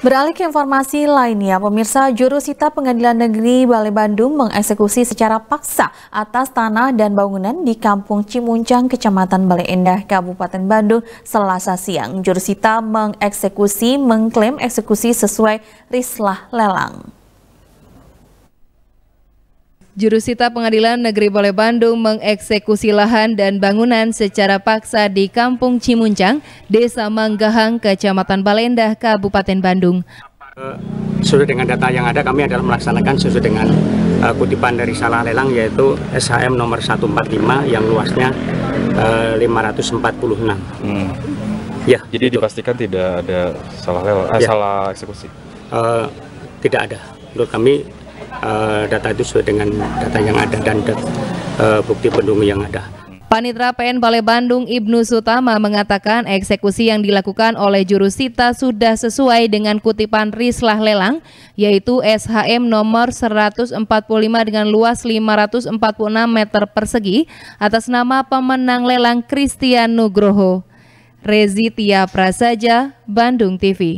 Beralih ke informasi lainnya, pemirsa jurusita Pengadilan Negeri Balai Bandung mengeksekusi secara paksa atas tanah dan bangunan di Kampung Cimuncang, Kecamatan Balai Endah, Kabupaten Bandung, Selasa siang. Jurusita mengeksekusi, mengklaim eksekusi sesuai rislah lelang. Jurusita Pengadilan Negeri Bole Bandung mengeksekusi lahan dan bangunan secara paksa di Kampung Cimuncang, Desa Manggahang, Kecamatan Balendah, Kabupaten Bandung. Eh, sesuai dengan data yang ada, kami adalah melaksanakan sesuai dengan uh, kutipan dari salah lelang yaitu SHM nomor 145 yang luasnya eh, uh, 546. Hmm. Ya, jadi itu. dipastikan tidak ada salah lelang, eh, ya. salah eksekusi. Uh, tidak ada. Menurut kami Eh, data itu sesuai dengan data yang ada dan uh, bukti pendukung yang ada. Panitra PN Balai Bandung Ibnu Sutama mengatakan eksekusi yang dilakukan oleh jurusita sudah sesuai dengan kutipan Rislah Lelang yaitu SHM nomor 145 dengan luas 546 meter persegi atas nama pemenang lelang Christian Nugroho. Rezitia Prasaja, Bandung TV.